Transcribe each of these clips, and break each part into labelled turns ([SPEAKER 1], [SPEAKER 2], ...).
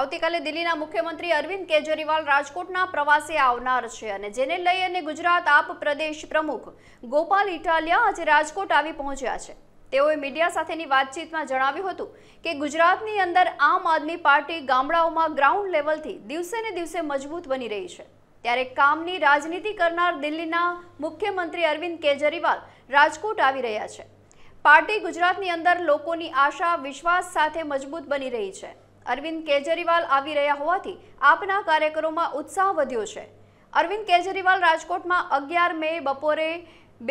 [SPEAKER 1] આવતીકાલે દિલ્હીના મુખ્યમંત્રી અરવિંદ કેજરીવાલ રાજકોટના પ્રવાસે આવનાર છે અને જેને લઈ અને ગુજરાત આપ પ્રદેશ પ્રમુખ ગોપાલ ઇટાલિયા આજે રાજકોટ આવી પહોંચ્યા છે તેઓએ મીડિયા સાથેની વાતચીતમાં જણાવ્યું હતું કે ગુજરાતની અંદર આમ આદમી પાર્ટી ગામડાઓમાં ગ્રાઉન્ડ લેવલથી દિવસે ને દિવસે મજબૂત બની રહી છે ત્યારે કામની રાજનીતિ કરનાર દિલ્હીના મુખ્યમંત્રી અરવિંદ કેજરીવાલ રાજકોટ આવી રહ્યા છે પાર્ટી ગુજરાતની અંદર લોકોની આશા વિશ્વાસ સાથે મજબૂત બની રહી છે અરવિંદ કેજરીવાલ આવી રહ્યા હોવાથી આપના કાર્યકરોમાં ઉત્સાહ વધ્યો છે અરવિંદ કેજરીવાલ રાજકોટમાં અગિયાર મે બપોરે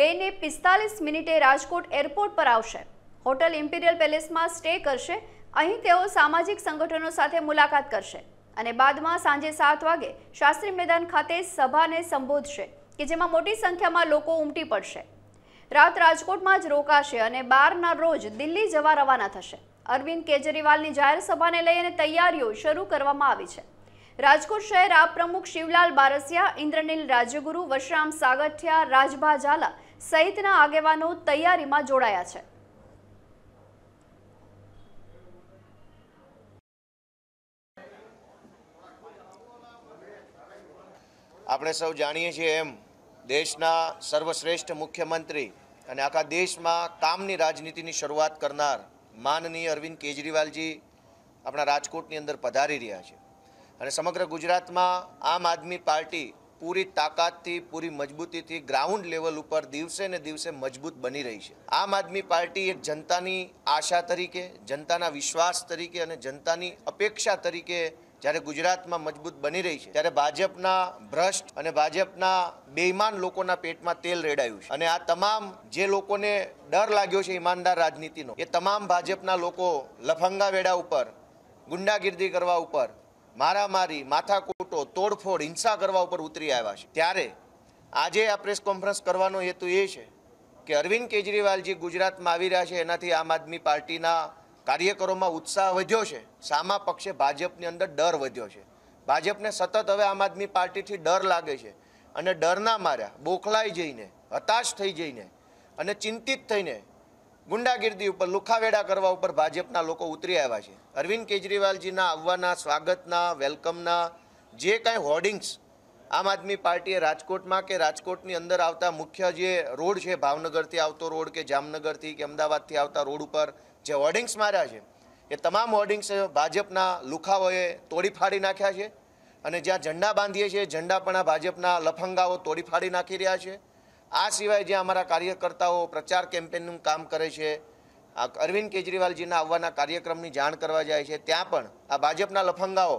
[SPEAKER 1] બે ને પિસ્તાલીસ મિનિટે રાજકોટ એરપોર્ટ પર આવશે હોટલ ઇમ્પિરિયલ પેલેસમાં સ્ટે કરશે અહીં તેઓ સામાજિક સંગઠનો સાથે મુલાકાત કરશે અને બાદમાં સાંજે સાત વાગે શાસ્ત્રી મેદાન ખાતે સભાને સંબોધશે કે જેમાં મોટી સંખ્યામાં લોકો ઉમટી પડશે રાત રાજકોટમાં જ રોકાશે અને બારના રોજ દિલ્હી જવા રવાના થશે અરવિંદ કેજરીવાલની જાહેર સભાને લઈને તૈયારીઓ શરૂ કરવામાં આવી છે રાજકોટ શહેર આ પ્રમુખ શિવલાલ બારસિયા ઇન્દ્રનીલ રાજ્યગુરુ વશરામ સાગઠિયા રાજભા ઝાલા સહિતના આગેવાનો તૈયારીમાં જોડાયા છે
[SPEAKER 2] આપણે સૌ જાણીએ છીએ એમ દેશના સર્વશ્રેષ્ઠ મુખ્યમંત્રી અને આખા દેશમાં કામની રાજનીતિની શરૂઆત કરનાર માનનીય અરવિંદ કેજરીવાલજી આપણા રાજકોટની અંદર પધારી રહ્યા છે અને સમગ્ર ગુજરાતમાં આમ આદમી પાર્ટી પૂરી તાકાતથી પૂરી મજબૂતીથી ગ્રાઉન્ડ લેવલ ઉપર દિવસે ને દિવસે મજબૂત બની રહી છે આમ આદમી પાર્ટી એક જનતાની આશા તરીકે જનતાના વિશ્વાસ તરીકે અને જનતાની અપેક્ષા તરીકે જ્યારે ગુજરાતમાં મજબૂત બની રહી છે ત્યારે ભાજપના ભ્રષ્ટ અને ભાજપના બેઈમાન લોકોના પેટમાં તેલ રેડાયું છે અને આ તમામ જે લોકોને ડર લાગ્યો છે ઈમાનદાર રાજનીતિનો એ તમામ ભાજપના લોકો લફંગા વેડા ઉપર ગુંડાગીર્દી કરવા ઉપર મારામારી માથાકૂટો તોડફોડ હિંસા કરવા ઉપર ઉતરી આવ્યા છે ત્યારે આજે આ પ્રેસ કોન્ફરન્સ કરવાનો હેતુ એ છે કે અરવિંદ કેજરીવાલ જે ગુજરાતમાં આવી રહ્યા છે એનાથી આમ આદમી પાર્ટીના કાર્યકરોમાં ઉત્સાહ વધ્યો છે સામા પક્ષે ભાજપની અંદર ડર વધ્યો છે ભાજપને સતત હવે આમ આદમી પાર્ટીથી ડર લાગે છે અને ડરના માર્યા બોખલાઈ જઈને હતાશ થઈ જઈને અને ચિંતિત થઈને ગુંડાગીર્દી ઉપર લુખાવેડા કરવા ઉપર ભાજપના લોકો ઉતરી આવ્યા છે અરવિંદ કેજરીવાલજીના આવવાના સ્વાગતના વેલકમના જે કાંઈ હોર્ડિંગ્સ આમ આદમી પાર્ટીએ રાજકોટમાં કે રાજકોટની અંદર આવતા મુખ્ય જે રોડ છે ભાવનગરથી આવતો રોડ કે જામનગરથી કે અમદાવાદથી આવતા રોડ ઉપર જે હોર્ડિંગ્સ માર્યા છે એ તમામ હોર્ડિંગ્સ ભાજપના લુખાઓએ તોડી ફાડી નાખ્યા છે અને જ્યાં ઝંડા બાંધીએ છીએ ઝંડા પણ આ ભાજપના લફંગાઓ તોડી ફાડી નાખી રહ્યા છે આ સિવાય જ્યાં અમારા કાર્યકર્તાઓ પ્રચાર કેમ્પેનનું કામ કરે છે આ અરવિંદ કેજરીવાલજીના આવવાના કાર્યક્રમની જાણ કરવા જાય છે ત્યાં પણ આ ભાજપના લફંગાઓ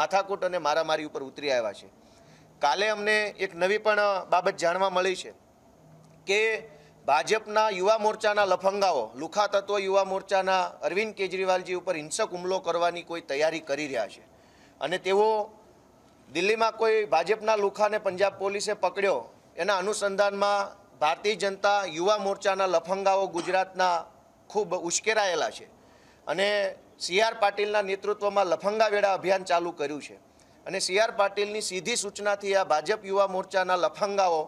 [SPEAKER 2] માથાકૂટ અને મારામારી ઉપર ઉતરી આવ્યા છે કાલે અમને એક નવી પણ બાબત જાણવા મળી છે કે ભાજપના યુવા મોરચાના લફંગાઓ લુખા તત્વ યુવા મોરચાના અરવિંદ કેજરીવાલજી ઉપર હિંસક હુમલો કરવાની કોઈ તૈયારી કરી રહ્યા છે અને તેઓ દિલ્હીમાં કોઈ ભાજપના લુખાને પંજાબ પોલીસે પકડ્યો એના અનુસંધાનમાં ભારતીય જનતા યુવા મોરચાના લફંગાઓ ગુજરાતના ખૂબ ઉશ્કેરાયેલા છે અને સી આર પાટીલના નેતૃત્વમાં લફંગાવેડા અભિયાન ચાલુ કર્યું છે અને સી આર પાટીલની સીધી સૂચનાથી આ ભાજપ યુવા મોરચાના લફંગાઓ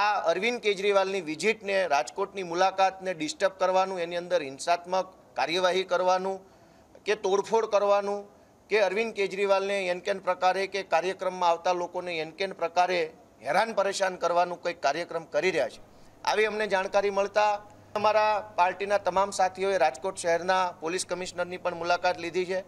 [SPEAKER 2] આ અરવિંદ કેજરીવાલની વિઝિટને રાજકોટની મુલાકાતને ડિસ્ટર્બ કરવાનું એની અંદર હિંસાત્મક કાર્યવાહી કરવાનું કે તોડફોડ કરવાનું કે અરવિંદ કેજરીવાલને એનકેન પ્રકારે કે કાર્યક્રમમાં આવતા લોકોને એનકેન પ્રકારે હેરાન પરેશાન કરવાનું કંઈક કાર્યક્રમ કરી રહ્યા છે આવી અમને જાણકારી મળતા અમારા પાર્ટીના તમામ સાથીઓએ રાજકોટ શહેરના પોલીસ કમિશનરની પણ મુલાકાત લીધી છે